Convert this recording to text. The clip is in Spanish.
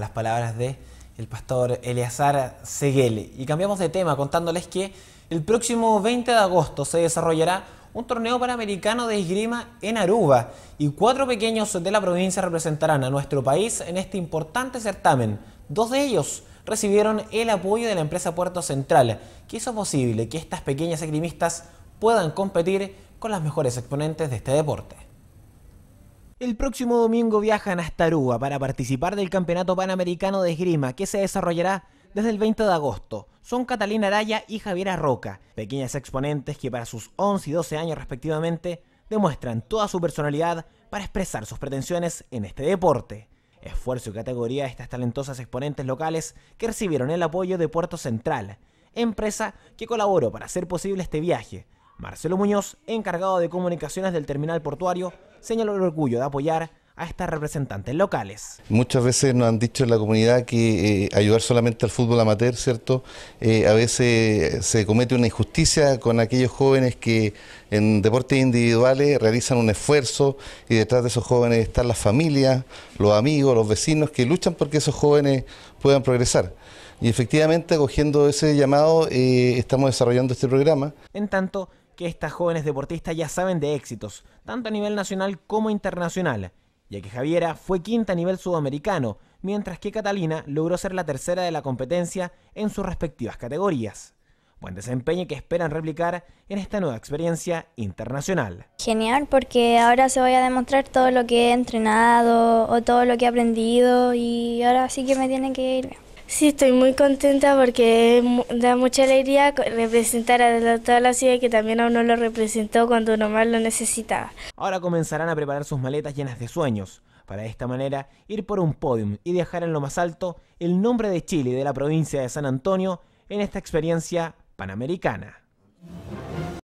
las palabras de el pastor Eleazar Seguele. Y cambiamos de tema contándoles que el próximo 20 de agosto se desarrollará un torneo panamericano de esgrima en Aruba y cuatro pequeños de la provincia representarán a nuestro país en este importante certamen. Dos de ellos recibieron el apoyo de la empresa Puerto Central, que hizo posible que estas pequeñas esgrimistas puedan competir con las mejores exponentes de este deporte. El próximo domingo viajan hasta Aruba para participar del Campeonato Panamericano de Esgrima que se desarrollará desde el 20 de agosto. Son Catalina Araya y Javiera Roca, pequeñas exponentes que para sus 11 y 12 años respectivamente demuestran toda su personalidad para expresar sus pretensiones en este deporte. Esfuerzo y categoría de estas talentosas exponentes locales que recibieron el apoyo de Puerto Central, empresa que colaboró para hacer posible este viaje, Marcelo Muñoz, encargado de comunicaciones del terminal portuario, señaló el orgullo de apoyar a estas representantes locales. Muchas veces nos han dicho en la comunidad que eh, ayudar solamente al fútbol amateur, ¿cierto? Eh, a veces se comete una injusticia con aquellos jóvenes que en deportes individuales realizan un esfuerzo y detrás de esos jóvenes están las familias, los amigos, los vecinos que luchan porque esos jóvenes puedan progresar. Y efectivamente, cogiendo ese llamado, eh, estamos desarrollando este programa. En tanto, que estas jóvenes deportistas ya saben de éxitos, tanto a nivel nacional como internacional, ya que Javiera fue quinta a nivel sudamericano, mientras que Catalina logró ser la tercera de la competencia en sus respectivas categorías. Buen desempeño que esperan replicar en esta nueva experiencia internacional. Genial, porque ahora se voy a demostrar todo lo que he entrenado o todo lo que he aprendido y ahora sí que me tienen que ir Sí, estoy muy contenta porque da mucha alegría representar a toda la ciudad que también a uno lo representó cuando uno más lo necesitaba. Ahora comenzarán a preparar sus maletas llenas de sueños, para de esta manera ir por un podium y dejar en lo más alto el nombre de Chile y de la provincia de San Antonio en esta experiencia panamericana.